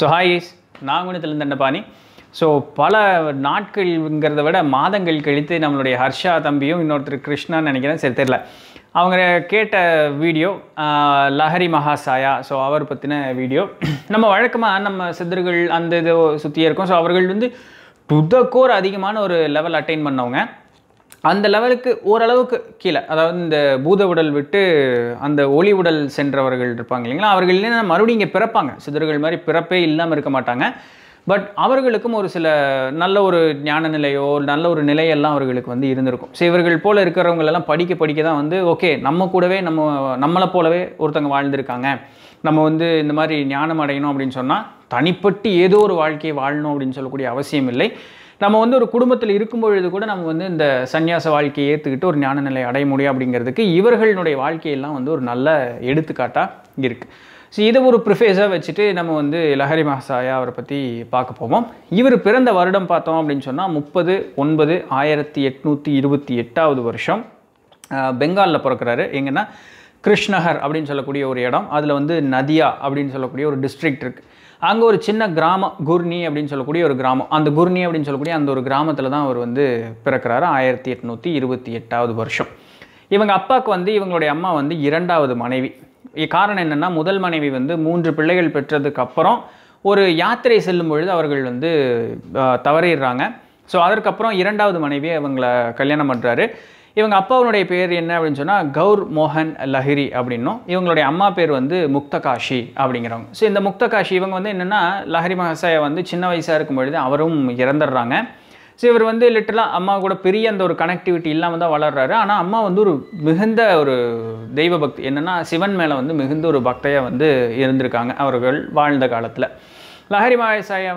so hi is நாங்குணத்துலேருந்து Dhandapani so பல நாட்கள்ங்கிறத விட மாதங்கள் கழித்து நம்மளுடைய ஹர்ஷா தம்பியும் இன்னொருத்தர் கிருஷ்ணான்னு நினைக்கிறேன் சரி தெரில அவங்க கேட்ட வீடியோ லஹரி மகாசாயா ஸோ அவர் பற்றின வீடியோ நம்ம வழக்கமாக நம்ம சித்தர்கள் அந்த இதை சுற்றியே இருக்கோம் ஸோ அவர்கள் வந்து டு த கோர் அதிகமான ஒரு லெவல் அட்டைன் பண்ணவங்க அந்த லெவலுக்கு ஓரளவுக்கு கீழே அதாவது இந்த பூத உடல் விட்டு அந்த ஒளி உடல் சென்றவர்கள் இருப்பாங்க இல்லைங்களா அவர்கள் இல்லைன்னா மறுபடியும் இங்கே பிறப்பாங்க சிதறுகள் மாதிரி பிறப்பே இல்லாமல் இருக்க மாட்டாங்க பட் அவர்களுக்கும் ஒரு சில நல்ல ஒரு ஞான நிலையோ நல்ல ஒரு நிலையெல்லாம் அவர்களுக்கு வந்து இருந்திருக்கும் ஸோ இவர்கள் போல் இருக்கிறவங்களெல்லாம் படிக்க படிக்க தான் வந்து ஓகே நம்ம கூடவே நம்ம நம்மளை போலவே ஒருத்தங்க வாழ்ந்திருக்காங்க நம்ம வந்து இந்த மாதிரி ஞானம் அடையணும் அப்படின்னு சொன்னால் தனிப்பட்டு ஏதோ ஒரு வாழ்க்கையை வாழணும் அப்படின்னு சொல்லக்கூடிய அவசியம் இல்லை நம்ம வந்து ஒரு குடும்பத்தில் இருக்கும் பொழுது கூட நம்ம வந்து இந்த சன்னியாச வாழ்க்கையை ஏற்றுக்கிட்டு ஒரு ஞான நிலை அடைய முடியும் அப்படிங்கிறதுக்கு இவர்களுடைய வாழ்க்கையெல்லாம் வந்து ஒரு நல்ல எடுத்துக்காட்டாக இருக்குது ஸோ இதை ஒரு ப்ரிஃபேஸாக வச்சுட்டு நம்ம வந்து லஹரி மகசாயா அவரை பற்றி பார்க்க போவோம் இவர் பிறந்த வருடம் பார்த்தோம் அப்படின்னு சொன்னால் முப்பது ஒன்பது ஆயிரத்தி எட்நூற்றி இருபத்தி எட்டாவது வருஷம் பெங்காலில் பிறக்கிறாரு எங்கன்னா கிருஷ்ணகர் அப்படின்னு சொல்லக்கூடிய ஒரு இடம் அதில் வந்து நதியா அப்படின்னு சொல்லக்கூடிய ஒரு டிஸ்ட்ரிக்ட் இருக்குது அங்கே ஒரு சின்ன கிராமம் குர்னி அப்படின்னு சொல்லக்கூடிய ஒரு கிராமம் அந்த குர்னி அப்படின்னு சொல்லக்கூடிய அந்த ஒரு கிராமத்தில் தான் அவர் வந்து பிறக்கிறாரு ஆயிரத்தி எட்நூற்றி இருபத்தி எட்டாவது வருஷம் இவங்க அப்பாவுக்கு வந்து இவங்களுடைய அம்மா வந்து இரண்டாவது மனைவி காரணம் என்னென்னா முதல் மனைவி வந்து மூன்று பிள்ளைகள் பெற்றதுக்கு அப்புறம் ஒரு யாத்திரை செல்லும் பொழுது அவர்கள் வந்து தவறிடுறாங்க ஸோ அதற்கப்புறம் இரண்டாவது மனைவி அவங்கள கல்யாணம் பண்ணுறாரு இவங்க அப்பாவுடைய பேர் என்ன அப்படின்னு சொன்னால் கௌர் மோகன் லஹிரி அப்படின்னும் இவங்களுடைய அம்மா பேர் வந்து முக்தகாஷி அப்படிங்கிறவங்க ஸோ இந்த முக்தகாஷி இவங்க வந்து என்னென்னா லஹரி மஹசாயை வந்து சின்ன வயசாக இருக்கும் பொழுது அவரும் இறந்துடுறாங்க ஸோ இவர் வந்து லிட்டலாக அம்மா கூட பெரிய அந்த ஒரு கனெக்டிவிட்டி இல்லாமல் தான் வளர்கிறாரு ஆனால் அம்மா வந்து ஒரு மிகுந்த ஒரு தெய்வ பக்தி என்னென்னா சிவன் மேலே வந்து மிகுந்த ஒரு பக்தையாக வந்து இருந்திருக்காங்க அவர்கள் வாழ்ந்த காலத்தில் லஹரி மாயசாய்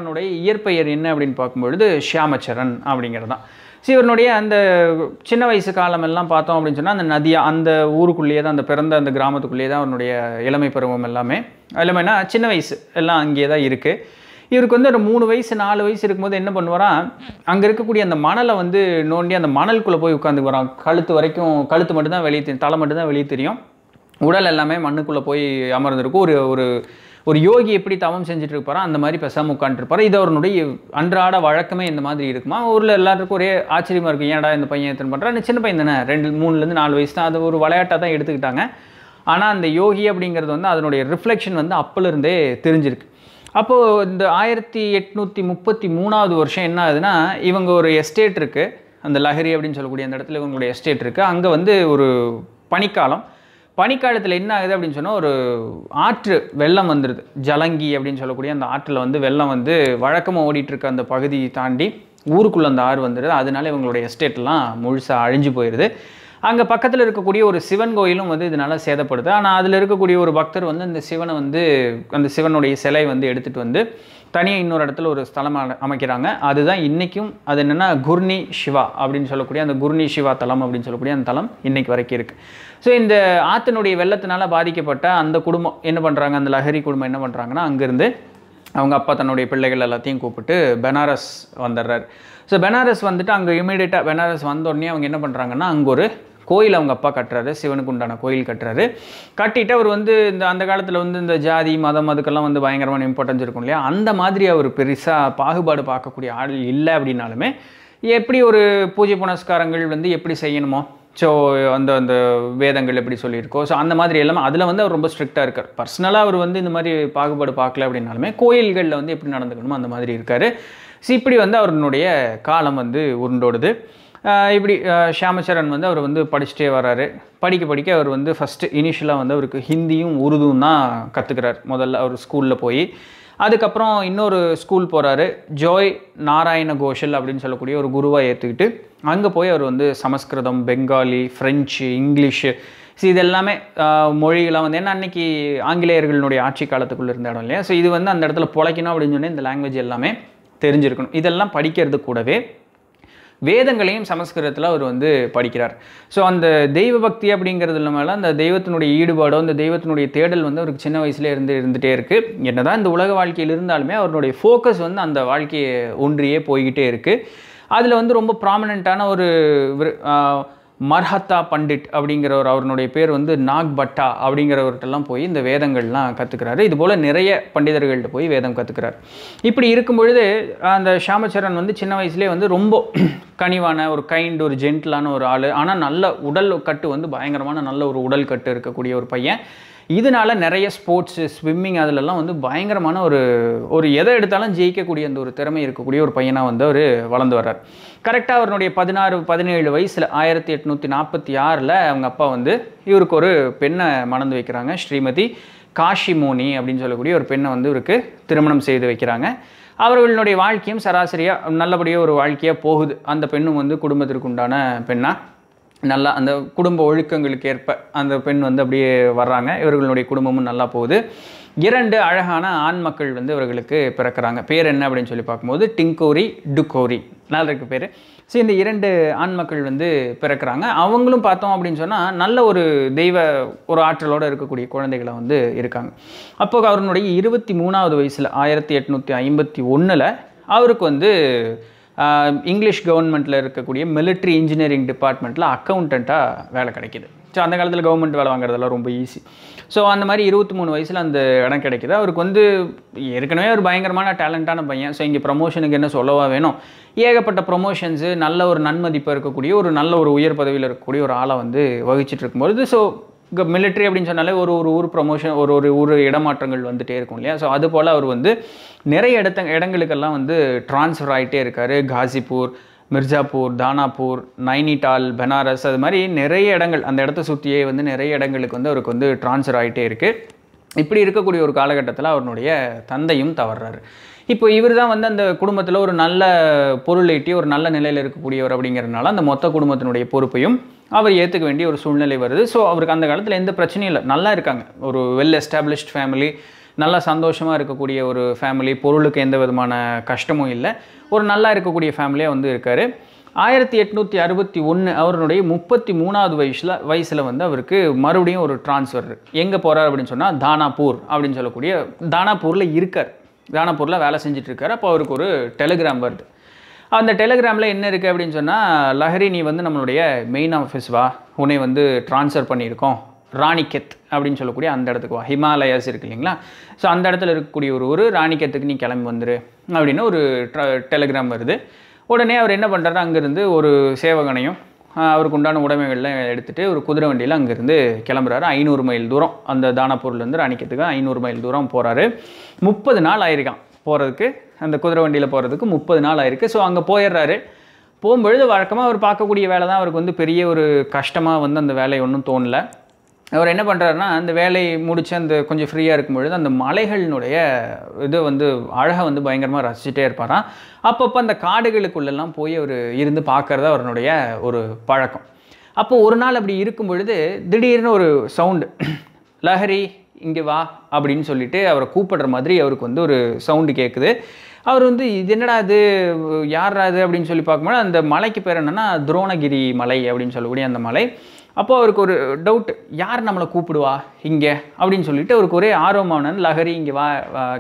இயற்பெயர் என்ன அப்படின்னு பார்க்கும்பொழுது ஷியாமச்சரன் அப்படிங்கிறது தான் ஸோ இவனுடைய அந்த சின்ன வயசு காலமெல்லாம் பார்த்தோம் அப்படின்னு சொன்னால் அந்த நதியாக அந்த ஊருக்குள்ளேயே தான் அந்த பிறந்த அந்த கிராமத்துக்குள்ளேயே தான் அவனுடைய இளமை பருவம் எல்லாமே இளமைனா சின்ன வயசு எல்லாம் அங்கேயே தான் இருக்குது இவருக்கு வந்து ஒரு மூணு வயசு நாலு வயசு இருக்கும்போது என்ன பண்ணுவாரான் அங்கே இருக்கக்கூடிய அந்த மணலை வந்து நோண்டி அந்த மணலுக்குள்ளே போய் உட்காந்து வரான் கழுத்து வரைக்கும் கழுத்து மட்டும்தான் வெளியே தெரியும் தலை மட்டும்தான் வெளியே தெரியும் உடல் எல்லாமே மண்ணுக்குள்ளே போய் அமர்ந்திருக்கும் ஒரு ஒரு ஒரு யோகி எப்படி தவம் செஞ்சுட்டு இருப்பாரோ அந்த மாதிரி பெசாமல் உட்காந்துருப்பார் இது அவருடைய அன்றாட வழக்கமே இந்த மாதிரி இருக்குமா ஊரில் எல்லாருக்கும் ஒரே ஆச்சரியமாக இருக்கும் ஏன்டா இந்த பையன் எத்தனை பண்ணுறா சின்ன பையன் தானே ரெண்டு மூணுலேருந்து நாலு வயசு தான் அது ஒரு விளையாட்டாக தான் எடுத்துக்கிட்டாங்க ஆனால் அந்த யோகி அப்படிங்கிறது வந்து அதனுடைய ரிஃப்ளெக்ஷன் வந்து அப்போலேருந்தே தெரிஞ்சிருக்கு அப்போது இந்த ஆயிரத்தி எட்நூற்றி முப்பத்தி மூணாவது வருஷம் என்ன ஆகுதுன்னா இவங்க ஒரு எஸ்டேட் இருக்குது அந்த லஹரி அப்படின்னு சொல்லக்கூடிய அந்த இடத்துல இவங்களுடைய எஸ்டேட் இருக்குது அங்கே வந்து ஒரு பனிக்காலம் பனிக்காலத்தில் என்ன ஆகுது அப்படின்னு சொன்னால் ஒரு ஆற்று வெள்ளம் வந்துடுது ஜலங்கி அப்படின்னு சொல்லக்கூடிய அந்த ஆற்றில் வந்து வெள்ளம் வந்து வழக்கமாக ஓடிட்டுருக்க அந்த பகுதியை தாண்டி ஊருக்குள்ளே அந்த ஆறு வந்துடுது அதனால இவங்களுடைய எஸ்டேட்லாம் முழுசாக அழிஞ்சு போயிடுது அங்கே பக்கத்தில் இருக்கக்கூடிய ஒரு சிவன் கோயிலும் வந்து இதனால் சேதப்படுது ஆனால் அதில் இருக்கக்கூடிய ஒரு பக்தர் வந்து அந்த சிவனை வந்து அந்த சிவனுடைய சிலை வந்து எடுத்துகிட்டு வந்து தனியாக இன்னொரு இடத்துல ஒரு ஸ்தலம் அமைக்கிறாங்க அதுதான் இன்றைக்கும் அது என்னென்னா குர்னி சிவா அப்படின்னு சொல்லக்கூடிய அந்த குர்னி சிவா தலம் அப்படின்னு சொல்லக்கூடிய அந்த தலம் இன்றைக்கு வரைக்கும் இருக்குது ஸோ இந்த ஆற்றினுடைய வெள்ளத்தினால் பாதிக்கப்பட்ட அந்த குடும்பம் என்ன பண்ணுறாங்க அந்த லஹரி குடும்பம் என்ன பண்ணுறாங்கன்னா அங்கேருந்து அவங்க அப்பா தன்னுடைய பிள்ளைகள் எல்லாத்தையும் கூப்பிட்டு பெனாரஸ் வந்துடுறாரு ஸோ பெனாரஸ் வந்துட்டு அங்கே இமீடியட்டாக பெனாரஸ் வந்தோடனே அவங்க என்ன பண்ணுறாங்கன்னா அங்கே ஒரு கோயில் அவங்க அப்பா கட்டுறாரு சிவனுக்கு உண்டான கோயில் கட்டுறாரு கட்டிட்டு அவர் வந்து இந்த அந்த காலத்தில் வந்து இந்த ஜாதி மதம் அதுக்கெல்லாம் வந்து பயங்கரமான இம்பார்ட்டன்ஸ் இருக்கும் இல்லையா அந்த மாதிரி அவர் பெருசாக பாகுபாடு பார்க்கக்கூடிய ஆள் இல்லை அப்படின்னாலுமே எப்படி ஒரு பூஜை புனஸ்காரங்கள் வந்து எப்படி செய்யணுமோ ஸோ அந்த அந்த வேதங்கள் எப்படி சொல்லியிருக்கோ ஸோ அந்த மாதிரி எல்லாமே அதில் வந்து அவர் ரொம்ப ஸ்ட்ரிக்டாக இருக்கார் பர்சனலாக அவர் வந்து இந்த மாதிரி பாகுபாடு பார்க்கல அப்படின்னாலுமே கோயில்களில் வந்து எப்படி நடந்துக்கணுமோ அந்த மாதிரி இருக்கார் ஸோ இப்படி வந்து அவருடைய காலம் வந்து உருண்டோடுது இப்படி ஷியாமச்சரன் வந்து அவர் வந்து படிச்சுட்டே வர்றாரு படிக்க படிக்க அவர் வந்து ஃபஸ்ட்டு இனிஷியலாக வந்து அவருக்கு ஹிந்தியும் உருதும் தான் கற்றுக்கிறார் முதல்ல அவர் ஸ்கூலில் போய் அதுக்கப்புறம் இன்னொரு ஸ்கூல் போகிறாரு ஜோய் நாராயண கோஷல் அப்படின்னு சொல்லக்கூடிய ஒரு குருவாக ஏற்றுக்கிட்டு அங்கே போய் அவர் வந்து Sanskrit Bengali French English so இது எல்லாமே மொழிகளாக வந்து ஏன்னா அன்னைக்கு ஆங்கிலேயர்களுடைய ஆட்சி காலத்துக்குள்ளே இருந்த இடம் இல்லையா ஸோ இது வந்து அந்த இடத்துல பிழைக்கணும் அப்படின்னு சொன்னால் இந்த லாங்குவேஜ் எல்லாமே தெரிஞ்சிருக்கணும் இதெல்லாம் படிக்கிறது கூடவே வேதங்களையும் சமஸ்கிருதத்தில் அவர் வந்து படிக்கிறார் ஸோ அந்த தெய்வ பக்தி அப்படிங்கிறதுல மேலே அந்த தெய்வத்தினுடைய ஈடுபாடோ அந்த தெய்வத்தினுடைய தேடல் வந்து அவருக்கு சின்ன வயசுல இருந்து இருந்துகிட்டே இருக்குது என்னதான் இந்த உலக வாழ்க்கையில் இருந்தாலுமே அவருடைய ஃபோக்கஸ் வந்து அந்த வாழ்க்கையை ஒன்றியே போய்கிட்டே இருக்குது அதில் வந்து ரொம்ப ப்ராமினெண்ட்டான ஒரு மர்ஹத்தா பண்டிட் அப்படிங்கிறவர் அவருடைய பேர் வந்து நாக் பட்டா அப்படிங்கிறவர்கிட்டலாம் போய் இந்த வேதங்கள்லாம் கற்றுக்கிறாரு இது போல் நிறைய பண்டிதர்கள்ட்ட போய் வேதம் கற்றுக்கிறார் இப்படி இருக்கும் பொழுது அந்த ஷாமச்சரன் வந்து சின்ன வயசுலேயே வந்து ரொம்ப கனிவான ஒரு கைண்ட் ஒரு ஜென்டிலான ஒரு ஆள் ஆனால் நல்ல உடல் கட்டு வந்து பயங்கரமான நல்ல ஒரு உடல் கட்டு இருக்கக்கூடிய ஒரு பையன் இதனால் நிறைய ஸ்போர்ட்ஸு ஸ்விம்மிங் அதிலெல்லாம் வந்து பயங்கரமான ஒரு ஒரு எதை எடுத்தாலும் ஜெயிக்கக்கூடிய அந்த ஒரு திறமை இருக்கக்கூடிய ஒரு பையனாக வந்து அவர் வளர்ந்து வர்றார் கரெக்டாக அவருடைய பதினாறு பதினேழு வயசில் ஆயிரத்தி எட்நூற்றி நாற்பத்தி ஆறில் அவங்க அப்பா வந்து இவருக்கு ஒரு பெண்ணை மணந்து வைக்கிறாங்க ஸ்ரீமதி காஷிமோனி அப்படின்னு சொல்லக்கூடிய ஒரு பெண்ணை வந்து இவருக்கு திருமணம் செய்து வைக்கிறாங்க அவர்களுடைய வாழ்க்கையும் சராசரியாக நல்லபடியாக ஒரு வாழ்க்கையாக போகுது அந்த பெண்ணும் வந்து குடும்பத்திற்கு உண்டான பெண்ணாக நல்லா அந்த குடும்ப ஒழுக்கங்களுக்கு ஏற்ப அந்த பெண் வந்து அப்படியே வர்றாங்க இவர்களுடைய குடும்பமும் நல்லா போகுது இரண்டு அழகான ஆண் மக்கள் வந்து இவர்களுக்கு பிறக்கிறாங்க பேர் என்ன அப்படின்னு சொல்லி பார்க்கும்போது டிங்கோரி டுக்கோரி நல்லா இருக்குது பேர் ஸோ இந்த இரண்டு ஆண் மக்கள் வந்து பிறக்கிறாங்க அவங்களும் பார்த்தோம் அப்படின்னு சொன்னால் நல்ல ஒரு தெய்வ ஒரு ஆற்றலோடு இருக்கக்கூடிய குழந்தைகளை வந்து இருக்காங்க அப்போது அவருடைய இருபத்தி மூணாவது வயசில் ஆயிரத்தி எட்நூற்றி ஐம்பத்தி ஒன்றில் அவருக்கு வந்து இங்கிலீஷ் கவர்மெண்ட்டில் இருக்கக்கூடிய மிலிட்ரி இன்ஜினியரிங் டிபார்ட்மெண்ட்டில் அக்கௌண்டண்ட்டாக வேலை கிடைக்கிது ஸோ அந்த காலத்தில் கவர்மெண்ட் வேலை வாங்குறதெல்லாம் ரொம்ப ஈஸி ஸோ அந்த மாதிரி இருபத்தி மூணு வயசில் அந்த இடம் கிடைக்கிது அவருக்கு வந்து ஏற்கனவே ஒரு பயங்கரமான டேலண்ட்டான பையன் ஸோ இங்கே ப்ரமோஷனுக்கு என்ன சொல்லவா வேணும் ஏகப்பட்ட ப்ரொமோஷன்ஸு நல்ல ஒரு நன்மதிப்பு இருக்கக்கூடிய ஒரு நல்ல ஒரு உயர் பதவியில் இருக்கக்கூடிய ஒரு ஆளை வந்து வகிச்சுட்டு ஸோ மிலிட்ரி அப்படின்னு சொன்னாலே ஒரு ஒரு ஊர் ப்ரொமோஷன் ஒரு ஒரு ஊர் இடமாற்றங்கள் வந்துகிட்டே இருக்கும் இல்லையா ஸோ அது போல் அவர் வந்து நிறைய இடத்த இடங்களுக்கெல்லாம் வந்து ட்ரான்ஸ்ஃபர் ஆகிட்டே இருக்கார் காசிப்பூர் மிர்ஜாப்பூர் தானாப்பூர் நைனிடால் பனாரஸ் அது மாதிரி நிறைய இடங்கள் அந்த இடத்த சுற்றியே வந்து நிறைய இடங்களுக்கு வந்து அவருக்கு வந்து ட்ரான்ஸ்ஃபர் ஆகிட்டே இருக்குது இப்படி இருக்கக்கூடிய ஒரு காலகட்டத்தில் அவருடைய தந்தையும் தவறுறாரு இப்போ இவர் தான் வந்து அந்த குடும்பத்தில் ஒரு நல்ல பொருள் ஈட்டி ஒரு நல்ல நிலையில் இருக்கக்கூடியவர் அப்படிங்கிறதுனால அந்த மொத்த குடும்பத்தினுடைய பொறுப்பையும் அவர் ஏற்றுக்க வேண்டிய ஒரு சூழ்நிலை வருது ஸோ அவருக்கு அந்த காலத்தில் எந்த பிரச்சனையும் இல்லை நல்லா இருக்காங்க ஒரு வெல் எஸ்டாப்ளிஷ்ட் ஃபேமிலி நல்லா சந்தோஷமாக இருக்கக்கூடிய ஒரு ஃபேமிலி பொருளுக்கு எந்த விதமான கஷ்டமும் இல்லை ஒரு நல்லா இருக்கக்கூடிய ஃபேமிலியாக வந்து இருக்கார் ஆயிரத்தி எட்நூற்றி அறுபத்தி ஒன்று அவருடைய முப்பத்தி மூணாவது வயசில் வயசில் வந்து அவருக்கு மறுபடியும் ஒரு டிரான்ஸ்ஃபர் எங்கே போகிறார் அப்படின்னு சொன்னால் தானாப்பூர் அப்படின்னு சொல்லக்கூடிய தானாப்பூரில் இருக்கார் தானாப்பூரில் வேலை செஞ்சுட்டு இருக்கார் அப்போ அவருக்கு ஒரு டெலிகிராம் வருது அந்த டெலிகிராமில் என்ன இருக்குது அப்படின்னு சொன்னால் லஹரி நீ வந்து நம்மளுடைய மெயின் ஆஃபீஸ் வா உன்னை வந்து ட்ரான்ஸ்ஃபர் பண்ணியிருக்கோம் ராணிக்கெத் அப்படின்னு சொல்லக்கூடிய அந்த இடத்துக்கு வா ஹிமாலயாஸ் இருக்குது இல்லைங்களா ஸோ அந்த இடத்துல இருக்கக்கூடிய ஒரு ஒரு ராணிகெத்துக்கு நீ கிளம்பி வந்துரு அப்படின்னு ஒரு டெலிகிராம் வருது உடனே அவர் என்ன பண்ணுறாரு அங்கேருந்து ஒரு சேவகனையும் அவருக்கு உண்டான உடைமைகள்லாம் எடுத்துகிட்டு ஒரு குதிரை வண்டியில் அங்கேருந்து கிளம்புறாரு ஐநூறு மைல் தூரம் அந்த தானாப்பூர்லேருந்து ராணிக்கத்துக்கு ஐநூறு மைல் தூரம் போகிறாரு முப்பது நாள் ஆயிருக்கான் போகிறதுக்கு அந்த குதிரை வண்டியில் போகிறதுக்கு முப்பது நாள் ஆயிருக்கு ஸோ அங்கே போயிடுறாரு போகும்பொழுது வழக்கமாக அவர் பார்க்கக்கூடிய வேலை தான் அவருக்கு வந்து பெரிய ஒரு கஷ்டமாக வந்து அந்த வேலை ஒன்றும் தோணலை அவர் என்ன பண்ணுறாருனா அந்த வேலை முடித்து அந்த கொஞ்சம் ஃப்ரீயாக இருக்கும் பொழுது அந்த மலைகளினுடைய இது வந்து அழகை வந்து பயங்கரமாக ரசிச்சுட்டே இருப்பாராம் அப்பப்போ அந்த காடுகளுக்குள்ளெல்லாம் போய் அவர் இருந்து பார்க்குறது அவருடைய ஒரு பழக்கம் அப்போது ஒரு நாள் அப்படி இருக்கும் பொழுது திடீர்னு ஒரு சவுண்டு லஹரி இங்கே வா அப்படின்னு சொல்லிட்டு அவரை கூப்பிடுற மாதிரி அவருக்கு வந்து ஒரு சவுண்டு கேட்குது அவர் வந்து இது என்னடா இது யாரா அது அப்படின்னு சொல்லி பார்க்கும்போது அந்த மலைக்கு பேர் என்னென்னா துரோணகிரி மலை அப்படின்னு சொல்லக்கூடிய அந்த மலை அப்போது அவருக்கு ஒரு டவுட் யார் நம்மளை கூப்பிடுவா இங்கே அப்படின்னு சொல்லிட்டு அவருக்கு ஒரே ஆர்வமானன் லஹரி இங்கே வா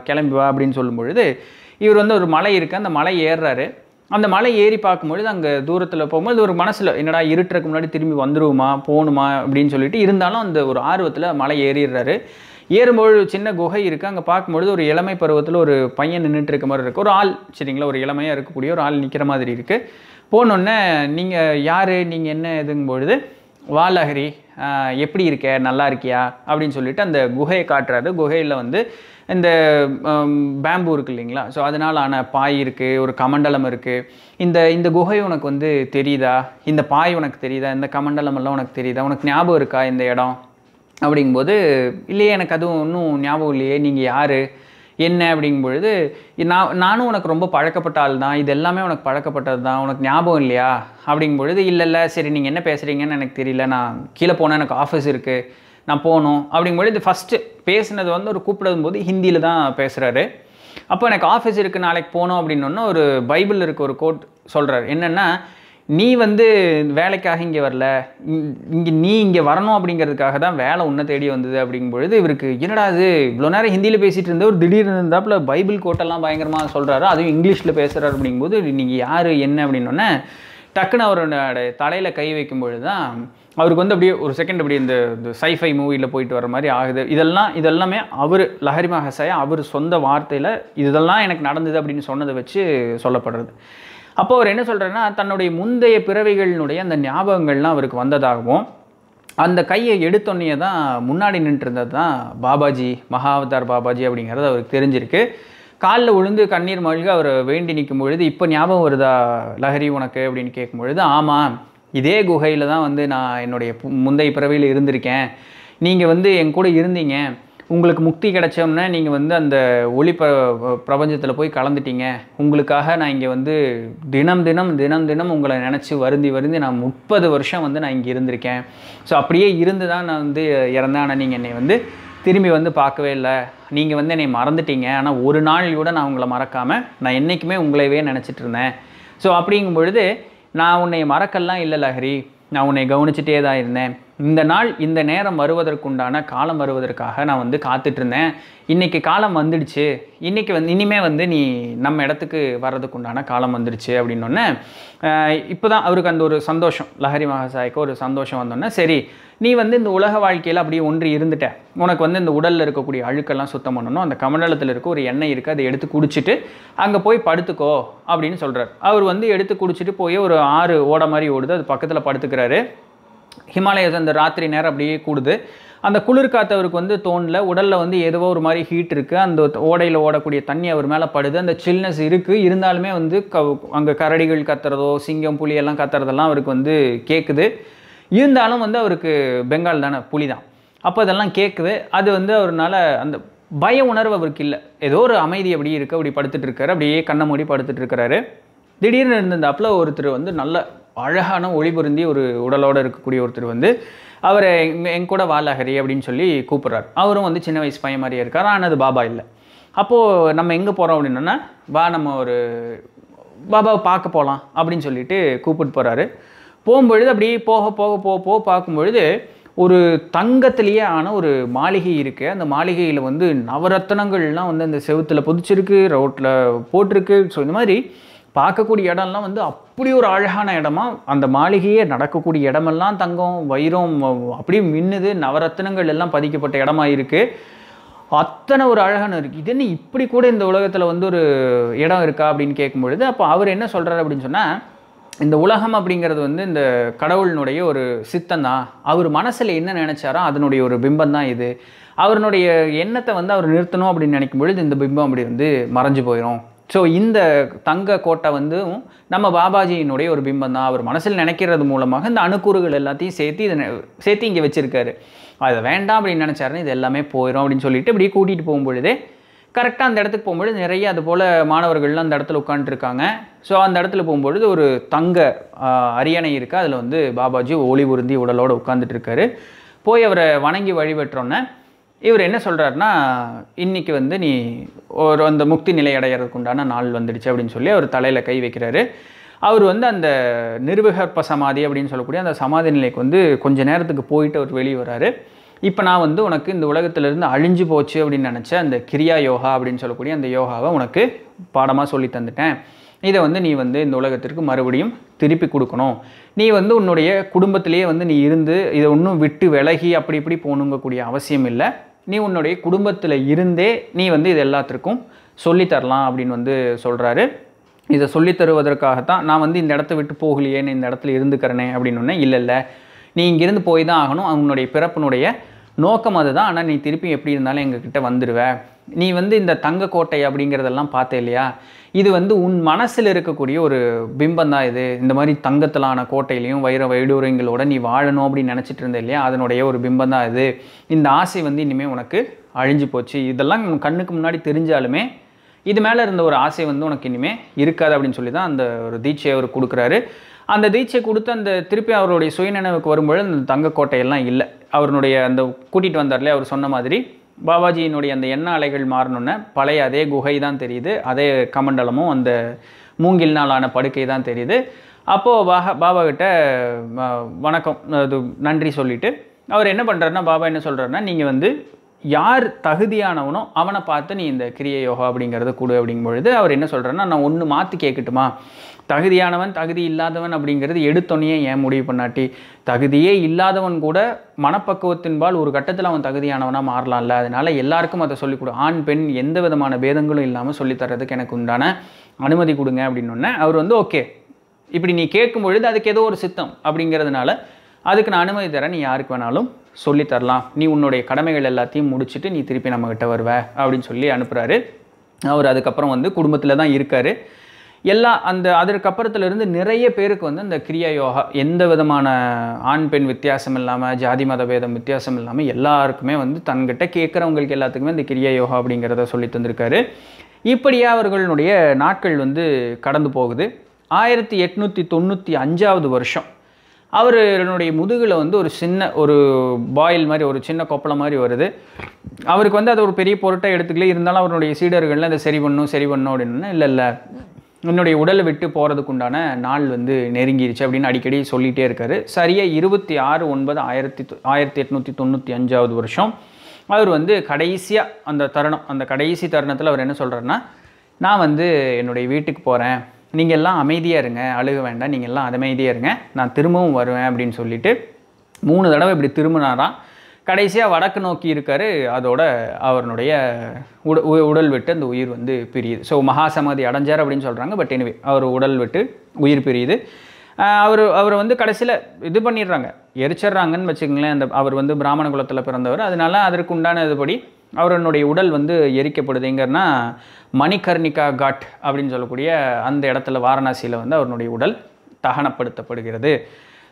கிளம்பி வா அப்படின்னு சொல்லும் பொழுது இவர் வந்து ஒரு மலை இருக்குது அந்த மலை ஏறுறாரு அந்த மலை ஏறி பார்க்கும்பொழுது அங்கே தூரத்தில் போகும்போது ஒரு மனசில் என்னடா இருட்டுறக்கு முன்னாடி திரும்பி வந்துடுவோமா போகணுமா அப்படின்னு சொல்லிட்டு இருந்தாலும் அந்த ஒரு ஆர்வத்தில் மலை ஏறிடுறாரு ஏறும்பொழுது சின்ன குகை இருக்குது அங்கே பார்க்கும்பொழுது ஒரு இளமை பருவத்தில் ஒரு பையன் நின்றுட்டு இருக்க மாதிரி இருக்குது ஒரு ஆள் சரிங்களா ஒரு இளமையாக இருக்கக்கூடிய ஒரு ஆள் நிற்கிற மாதிரி இருக்குது போனோன்னே நீங்கள் யார் நீங்கள் என்ன இதுங்கும்பொழுது வாலஹரி எப்படி இருக்க நல்லா இருக்கியா அப்படின்னு சொல்லிட்டு அந்த குகையை காட்டுறாரு குகையில் வந்து இந்த பேம்பு இருக்குது இல்லைங்களா ஸோ அதனால் ஆன பாய் இருக்குது ஒரு கமண்டலம் இருக்குது இந்த இந்த குகை உனக்கு வந்து தெரியுதா இந்த பாய் உனக்கு தெரியுதா இந்த கமண்டலம் எல்லாம் உனக்கு தெரியுதா உனக்கு ஞாபகம் இருக்கா இந்த இடம் அப்படிங்கும்போது இல்லையே எனக்கு அதுவும் ஒன்றும் ஞாபகம் இல்லையே நீங்கள் யார் என்ன அப்படிங்கும் பொழுது நான் நானும் உனக்கு ரொம்ப பழக்கப்பட்ட ஆள் தான் இது எல்லாமே உனக்கு பழக்கப்பட்டது தான் உனக்கு ஞாபகம் இல்லையா அப்படிங்கும் பொழுது இல்லை இல்லை சரி நீங்கள் என்ன பேசுகிறீங்கன்னு எனக்கு தெரியல நான் கீழே போனால் எனக்கு ஆஃபீஸ் இருக்குது நான் போகணும் அப்படிங்கும்பொழுது இது ஃபஸ்ட்டு பேசுனது வந்து ஒரு கூப்பிடும் போது ஹிந்தியில் தான் பேசுகிறாரு அப்போ எனக்கு ஆஃபீஸ் இருக்குது நாளைக்கு போகணும் ஒன்று ஒரு பைபிள் இருக்க ஒரு கோட் சொல்கிறார் என்னென்னா நீ வந்து வேலைக்காக இங்கே வரல இங்கே நீ இங்கே வரணும் அப்படிங்கிறதுக்காக தான் வேலை உன்னை தேடி வந்தது அப்படிங்கும்பொழுது இவருக்கு என்னடா அது இவ்வளோ நேரம் ஹிந்தியில் பேசிகிட்டு இருந்தவர் திடீர்னு இருந்தாப்பில் பைபிள் கோட்டெல்லாம் பயங்கரமாக சொல்கிறாரு அதுவும் இங்கிலீஷில் பேசுகிறாரு அப்படிங்கும்போது நீங்கள் யார் என்ன அப்படின்னோடனே டக்குன்னு அவரோட தலையில் கை வைக்கும்பொழுது தான் அவருக்கு வந்து அப்படியே ஒரு செகண்ட் அப்படி இந்த சைஃபை மூவியில் போயிட்டு வர மாதிரி ஆகுது இதெல்லாம் இதெல்லாமே அவர் லஹரி மகசாயா அவர் சொந்த வார்த்தையில் இதெல்லாம் எனக்கு நடந்தது அப்படின்னு சொன்னதை வச்சு சொல்லப்படுறது அப்போ அவர் என்ன சொல்கிறேன்னா தன்னுடைய முந்தைய பிறவிகளினுடைய அந்த ஞாபகங்கள்லாம் அவருக்கு வந்ததாகவும் அந்த கையை எடுத்தோன்னே தான் முன்னாடி நின்றுருந்தது தான் பாபாஜி மகாவதார் பாபாஜி அப்படிங்கிறது அவருக்கு தெரிஞ்சிருக்கு காலில் விழுந்து கண்ணீர் மழ்க அவர் வேண்டி நிற்கும் பொழுது இப்போ ஞாபகம் வருதா லஹரி உனக்கு அப்படின்னு கேட்கும் பொழுது ஆமாம் இதே குகையில் தான் வந்து நான் என்னுடைய முந்தைய பிறவியில் இருந்திருக்கேன் நீங்கள் வந்து என் கூட இருந்தீங்க உங்களுக்கு முக்தி கிடைச்சோம்னா நீங்கள் வந்து அந்த ஒளி பிரபஞ்சத்தில் போய் கலந்துட்டீங்க உங்களுக்காக நான் இங்கே வந்து தினம் தினம் தினம் தினம் உங்களை நினச்சி வருந்தி வருந்தி நான் முப்பது வருஷம் வந்து நான் இங்கே இருந்திருக்கேன் ஸோ அப்படியே இருந்து தான் நான் வந்து இறந்தேன் ஆனால் நீங்கள் என்னை வந்து திரும்பி வந்து பார்க்கவே இல்லை நீங்கள் வந்து என்னை மறந்துட்டீங்க ஆனால் ஒரு நாள் கூட நான் உங்களை மறக்காமல் நான் என்றைக்குமே உங்களையவே நினச்சிட்டு இருந்தேன் ஸோ அப்படிங்கும் பொழுது நான் உன்னை மறக்கலாம் இல்லை லஹரி நான் உன்னை கவனிச்சிட்டே தான் இருந்தேன் இந்த நாள் இந்த நேரம் வருவதற்குண்டான காலம் வருவதற்காக நான் வந்து காத்துட்ருந்தேன் இன்றைக்கி காலம் வந்துடுச்சு இன்றைக்கி வந்து இனிமேல் வந்து நீ நம்ம இடத்துக்கு வர்றதுக்குண்டான காலம் வந்துடுச்சு அப்படின்னொன்னே இப்போ தான் அவருக்கு அந்த ஒரு சந்தோஷம் லஹரி மகாசாய்க்கு ஒரு சந்தோஷம் வந்தோன்னே சரி நீ வந்து இந்த உலக வாழ்க்கையில் அப்படியே ஒன்று இருந்துட்ட உனக்கு வந்து இந்த உடலில் இருக்கக்கூடிய அழுக்கெல்லாம் சுத்தம் பண்ணணும் அந்த கமண்டலத்தில் இருக்க ஒரு எண்ணெய் இருக்குது அதை எடுத்து குடிச்சிட்டு அங்கே போய் படுத்துக்கோ அப்படின்னு சொல்கிறார் அவர் வந்து எடுத்து குடிச்சிட்டு போய் ஒரு ஆறு ஓட மாதிரி ஓடுது அது பக்கத்தில் படுத்துக்கிறாரு ஹிமாலயஸ் அந்த ராத்திரி நேரம் அப்படியே கூடுது அந்த குளிர் காத்தவருக்கு அவருக்கு வந்து தோணல உடலில் வந்து ஏதோ ஒரு மாதிரி ஹீட் இருக்குது அந்த ஓடையில் ஓடக்கூடிய தண்ணி அவர் மேலே படுது அந்த சில்னஸ் இருக்குது இருந்தாலுமே வந்து க அங்கே கரடிகள் கத்துறதோ சிங்கம் புலி எல்லாம் கத்துறதெல்லாம் அவருக்கு வந்து கேட்குது இருந்தாலும் வந்து அவருக்கு பெங்கால் தானே புலி தான் அப்போ அதெல்லாம் கேட்குது அது வந்து அவரால் அந்த பய உணர்வு அவருக்கு இல்லை ஏதோ ஒரு அமைதி அப்படியே இருக்குது அப்படி படுத்துட்டு இருக்காரு அப்படியே கண்ணை மூடி படுத்துட்டு இருக்கிறாரு திடீர்னு இருந்த அப்பில் ஒருத்தர் வந்து நல்ல அழகான ஒளி பொருந்தி ஒரு உடலோடு இருக்கக்கூடிய ஒருத்தர் வந்து அவரை எங்க கூட வாலஹரி அப்படின்னு சொல்லி கூப்பிட்றாரு அவரும் வந்து சின்ன வயசு பையன் மாதிரியே இருக்கார் ஆனால் அது பாபா இல்லை அப்போது நம்ம எங்கே போகிறோம் அப்படின்னா வா நம்ம ஒரு பாபாவை பார்க்க போகலாம் அப்படின்னு சொல்லிட்டு கூப்பிட்டு போகிறாரு போகும்பொழுது அப்படியே போக போக போக போக பார்க்கும்பொழுது ஒரு தங்கத்திலேயே ஆன ஒரு மாளிகை இருக்குது அந்த மாளிகையில் வந்து நவரத்தனங்கள்லாம் வந்து அந்த செவத்தில் புதிச்சிருக்கு ரோட்டில் போட்டிருக்கு ஸோ இந்த மாதிரி பார்க்கக்கூடிய இடம்லாம் வந்து அப்படி ஒரு அழகான இடமா அந்த மாளிகையே நடக்கக்கூடிய இடமெல்லாம் தங்கம் வைரம் அப்படியே மின்னுது நவரத்தினங்கள் எல்லாம் பதிக்கப்பட்ட இடமா இருக்குது அத்தனை ஒரு அழகான இருக்குது இது என்ன இப்படி கூட இந்த உலகத்தில் வந்து ஒரு இடம் இருக்கா அப்படின்னு கேட்கும்பொழுது அப்போ அவர் என்ன சொல்கிறார் அப்படின்னு சொன்னால் இந்த உலகம் அப்படிங்கிறது வந்து இந்த கடவுளினுடைய ஒரு சித்தம் தான் அவர் மனசில் என்ன நினச்சாரோ அதனுடைய ஒரு பிம்பம் தான் இது அவருடைய எண்ணத்தை வந்து அவர் நிறுத்தணும் அப்படின்னு நினைக்கும் பொழுது இந்த பிம்பம் அப்படி வந்து மறைஞ்சு போயிடும் ஸோ இந்த தங்க கோட்டை வந்து நம்ம பாபாஜியினுடைய ஒரு பிம்பம் தான் அவர் மனசில் நினைக்கிறது மூலமாக இந்த அணுக்கூறுகள் எல்லாத்தையும் சேர்த்து இதை சேர்த்து இங்கே வச்சுருக்காரு அதை வேண்டாம் அப்படின்னு நினச்சாருன்னு இது எல்லாமே போயிடும் அப்படின்னு சொல்லிட்டு இப்படியே கூட்டிகிட்டு போகும்பொழுதே கரெக்டாக அந்த இடத்துக்கு போகும்பொழுது நிறைய அது போல் மாணவர்கள்லாம் அந்த இடத்துல உட்காந்துருக்காங்க ஸோ அந்த இடத்துல போகும்பொழுது ஒரு தங்க அரியணை இருக்குது அதில் வந்து பாபாஜி ஒளி உருந்தி உடலோடு உட்காந்துட்டு இருக்காரு போய் அவரை வணங்கி வழிபட்டுறோன்னே இவர் என்ன சொல்கிறாருன்னா இன்றைக்கி வந்து நீ ஒரு அந்த முக்தி நிலை அடையிறதுக்கு உண்டான நாள் வந்துடுச்சு அப்படின்னு சொல்லி அவர் தலையில் கை வைக்கிறாரு அவர் வந்து அந்த நிர்வகற்ப சமாதி அப்படின்னு சொல்லக்கூடிய அந்த சமாதி நிலைக்கு வந்து கொஞ்ச நேரத்துக்கு போயிட்டு அவர் வெளியே வராரு இப்போ நான் வந்து உனக்கு இந்த உலகத்திலேருந்து அழிஞ்சு போச்சு அப்படின்னு நினச்ச அந்த கிரியா யோகா அப்படின்னு சொல்லக்கூடிய அந்த யோகாவை உனக்கு பாடமாக சொல்லி தந்துட்டேன் இதை வந்து நீ வந்து இந்த உலகத்திற்கு மறுபடியும் திருப்பி கொடுக்கணும் நீ வந்து உன்னுடைய குடும்பத்திலேயே வந்து நீ இருந்து இதை ஒன்றும் விட்டு விலகி அப்படி இப்படி போகணுங்கக்கூடிய அவசியம் இல்லை நீ உன்னுடைய குடும்பத்தில் இருந்தே நீ வந்து இது எல்லாத்திற்கும் சொல்லித்தரலாம் அப்படின்னு வந்து சொல்கிறாரு இதை சொல்லித்தருவதற்காகத்தான் நான் வந்து இந்த இடத்த விட்டு போகலையேன்னு இந்த இடத்துல இருந்துக்கிறனே அப்படின்னு இல்லை இல்லை நீ இங்கேருந்து போய் தான் ஆகணும் அவனுடைய பிறப்பினுடைய நோக்கம் அதுதான் ஆனால் நீ திருப்பி எப்படி இருந்தாலும் எங்ககிட்ட வந்துடுவேன் நீ வந்து இந்த தங்க கோட்டை அப்படிங்கிறதெல்லாம் பார்த்தே இல்லையா இது வந்து உன் மனசில் இருக்கக்கூடிய ஒரு பிம்பம் தான் இது இந்த மாதிரி தங்கத்திலான கோட்டையிலையும் வைர வைடூரங்களோட நீ வாழணும் அப்படின்னு நினச்சிட்டு இருந்த இல்லையா அதனுடைய ஒரு பிம்பம் தான் இது இந்த ஆசை வந்து இனிமேல் உனக்கு அழிஞ்சு போச்சு இதெல்லாம் கண்ணுக்கு முன்னாடி தெரிஞ்சாலுமே இது மேலே இருந்த ஒரு ஆசை வந்து உனக்கு இனிமேல் இருக்காது அப்படின்னு சொல்லி தான் அந்த ஒரு தீட்சையை அவர் கொடுக்குறாரு அந்த தீட்சை கொடுத்து அந்த திருப்பி அவருடைய சுயநினைவுக்கு வரும்பொழுது அந்த தங்கக்கோட்டையெல்லாம் இல்லை அவருடைய அந்த கூட்டிகிட்டு வந்தார்லே அவர் சொன்ன மாதிரி பாபாஜியினுடைய அந்த எண்ண அலைகள் மாறணுன்னு பழைய அதே குகை தான் தெரியுது அதே கமண்டலமும் அந்த மூங்கில் நாளான படுக்கை தான் தெரியுது அப்போது பாபா கிட்ட வணக்கம் அது நன்றி சொல்லிவிட்டு அவர் என்ன பண்ணுறாருன்னா பாபா என்ன சொல்கிறாருன்னா நீங்கள் வந்து யார் தகுதியானவனோ அவனை பார்த்து நீ இந்த கிரிய யோகா அப்படிங்கிறத கொடு அப்படிங்கும் பொழுது அவர் என்ன சொல்கிறாருன்னா நான் ஒன்று மாற்றி கேட்கட்டுமா தகுதியானவன் தகுதி இல்லாதவன் அப்படிங்கிறது எடுத்தோன்னே ஏன் முடிவு பண்ணாட்டி தகுதியே இல்லாதவன் கூட மனப்பக்குவத்தின்பால் ஒரு கட்டத்தில் அவன் தகுதியானவனாக மாறலாம்ல அதனால் எல்லாருக்கும் அதை சொல்லிக் கொடு ஆண் பெண் எந்த விதமான பேதங்களும் இல்லாமல் சொல்லித்தர்றதுக்கு எனக்கு உண்டான அனுமதி கொடுங்க அப்படின்னு அவர் வந்து ஓகே இப்படி நீ கேட்கும் பொழுது அதுக்கு ஏதோ ஒரு சித்தம் அப்படிங்கிறதுனால அதுக்கு நான் அனுமதி தரேன் நீ யாருக்கு வேணாலும் சொல்லித்தரலாம் நீ உன்னுடைய கடமைகள் எல்லாத்தையும் முடிச்சுட்டு நீ திருப்பி நம்மக்கிட்ட வருவ அப்படின்னு சொல்லி அனுப்புகிறாரு அவர் அதுக்கப்புறம் வந்து குடும்பத்தில் தான் இருக்கார் எல்லா அந்த அதற்கு அப்புறத்துலேருந்து நிறைய பேருக்கு வந்து இந்த கிரியா யோகா எந்த விதமான ஆண் பெண் வித்தியாசம் இல்லாமல் ஜாதி மத பேதம் வித்தியாசம் இல்லாமல் எல்லாருக்குமே வந்து தன்கிட்ட கேட்குறவங்களுக்கு எல்லாத்துக்குமே இந்த கிரியா யோகா அப்படிங்கிறத சொல்லி தந்திருக்காரு இப்படியே அவர்களுடைய நாட்கள் வந்து கடந்து போகுது ஆயிரத்தி எட்நூற்றி தொண்ணூற்றி அஞ்சாவது வருஷம் அவர் முதுகில் வந்து ஒரு சின்ன ஒரு பாயில் மாதிரி ஒரு சின்ன கொப்பளம் மாதிரி வருது அவருக்கு வந்து அது ஒரு பெரிய பொருட்டாக எடுத்துக்கல இருந்தாலும் அவருடைய சீடர்கள்லாம் அதை சரி பண்ணும் சரி பண்ணும் அப்படின்னா இல்லை இல்லை என்னுடைய உடலை விட்டு போகிறதுக்கு உண்டான நாள் வந்து நெருங்கிருச்சு அப்படின்னு அடிக்கடி சொல்லிகிட்டே இருக்கார் சரியாக இருபத்தி ஆறு ஒன்பது ஆயிரத்தி ஆயிரத்தி எட்நூற்றி தொண்ணூற்றி அஞ்சாவது வருஷம் அவர் வந்து கடைசியாக அந்த தருணம் அந்த கடைசி தருணத்தில் அவர் என்ன சொல்கிறாருன்னா நான் வந்து என்னுடைய வீட்டுக்கு போகிறேன் நீங்கள் எல்லாம் அமைதியாக இருங்க அழுக வேண்டாம் நீங்கள் எல்லாம் அமைதியாக இருங்க நான் திரும்பவும் வருவேன் அப்படின்னு சொல்லிவிட்டு மூணு தடவை இப்படி திரும்பினாரான் கடைசியாக வடக்கு நோக்கி இருக்கார் அதோட அவருடைய உட உடல் விட்டு அந்த உயிர் வந்து பிரியுது ஸோ மகாசமாதி அடைஞ்சார் அப்படின்னு சொல்கிறாங்க பட் எனிவே அவர் உடல் விட்டு உயிர் பிரியுது அவர் அவர் வந்து கடைசியில் இது பண்ணிடுறாங்க எரிச்சிட்றாங்கன்னு வச்சுக்கோங்களேன் அந்த அவர் வந்து பிராமண குலத்தில் பிறந்தவர் அதனால அதற்கு உண்டான இதுபடி அவருடைய உடல் வந்து எரிக்கப்படுது எங்கன்னா மணிகர்ணிகா காட் அப்படின்னு சொல்லக்கூடிய அந்த இடத்துல வாரணாசியில் வந்து அவருடைய உடல் தகனப்படுத்தப்படுகிறது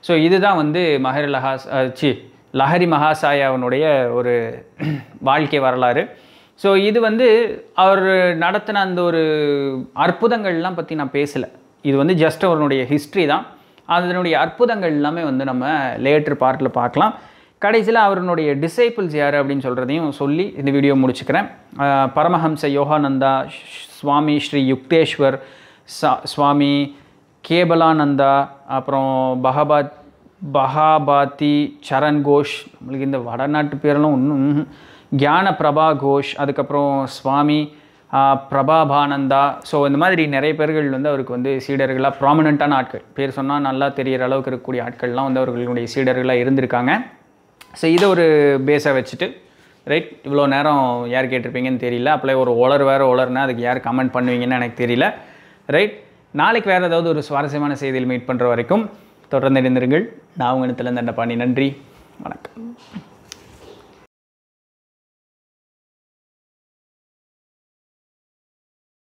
ஸோ இதுதான் வந்து மகரிலஹா சி லஹரி மகாசாயாவினுடைய ஒரு வாழ்க்கை வரலாறு ஸோ இது வந்து அவர் நடத்தின அந்த ஒரு அற்புதங்கள்லாம் பற்றி நான் பேசலை இது வந்து ஜஸ்ட் அவருடைய ஹிஸ்ட்ரி தான் அதனுடைய அற்புதங்கள் எல்லாமே வந்து நம்ம லேட்ரு பார்ட்டில் பார்க்கலாம் கடைசியில் அவருடைய டிசைபிள்ஸ் யார் அப்படின்னு சொல்கிறதையும் சொல்லி இந்த வீடியோ முடிச்சுக்கிறேன் பரமஹம்ச யோகானந்தா சுவாமி ஸ்ரீ யுக்தேஸ்வர் சுவாமி கேபலானந்தா அப்புறம் பகபாத் பஹாபாத்தி சரண் கோஷ் நம்மளுக்கு இந்த வடநாட்டு பேரெல்லாம் ஒன்றும் கியான பிரபா கோஷ் அதுக்கப்புறம் சுவாமி பிரபாபானந்தா ஸோ இந்த மாதிரி நிறைய பேர்கள் வந்து அவருக்கு வந்து சீடர்களாக ப்ராமினண்ட்டான ஆட்கள் பேர் சொன்னால் நல்லா தெரிகிற அளவுக்கு இருக்கக்கூடிய ஆட்கள்லாம் வந்து அவர்களுடைய சீடர்களாக இருந்திருக்காங்க ஸோ இதை ஒரு பேஸாக வச்சுட்டு ரைட் இவ்வளோ நேரம் யார் கேட்டிருப்பீங்கன்னு தெரியல அப்படியே ஒரு ஒளர் வேறு ஒளர்னா அதுக்கு யார் கமெண்ட் பண்ணுவீங்கன்னு எனக்கு தெரியல ரைட் நாளைக்கு வேறு ஏதாவது ஒரு சுவாரஸ்யமான செய்தியில் மீட் பண்ணுற வரைக்கும் தொடர்ந்து இணைந்திருங்கள் நான் உங்கள் நிலந்தண்டபாணி நன்றி வணக்கம்